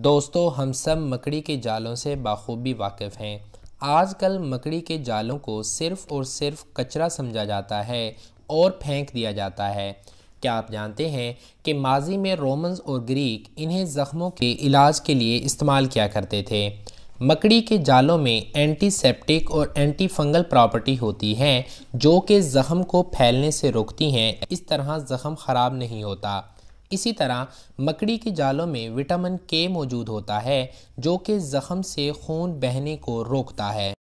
दोस्तों हम सब मकड़ी के जालों से बाखूबी वाकिफ़ हैं आजकल मकड़ी के जालों को सिर्फ़ और सिर्फ कचरा समझा जाता है और फेंक दिया जाता है क्या आप जानते हैं कि माजी में रोमन्स और ग्रीक इन्हें ज़ख्मों के इलाज के लिए इस्तेमाल किया करते थे मकड़ी के जालों में एंटीसेप्टिक और एंटी फंगल प्रॉपर्टी होती है जो कि ज़ख़म को फैलने से रोकती हैं इस तरह ज़ख़म ख़राब नहीं होता इसी तरह मकड़ी के जालों में विटामिन के मौजूद होता है जो कि जख्म से खून बहने को रोकता है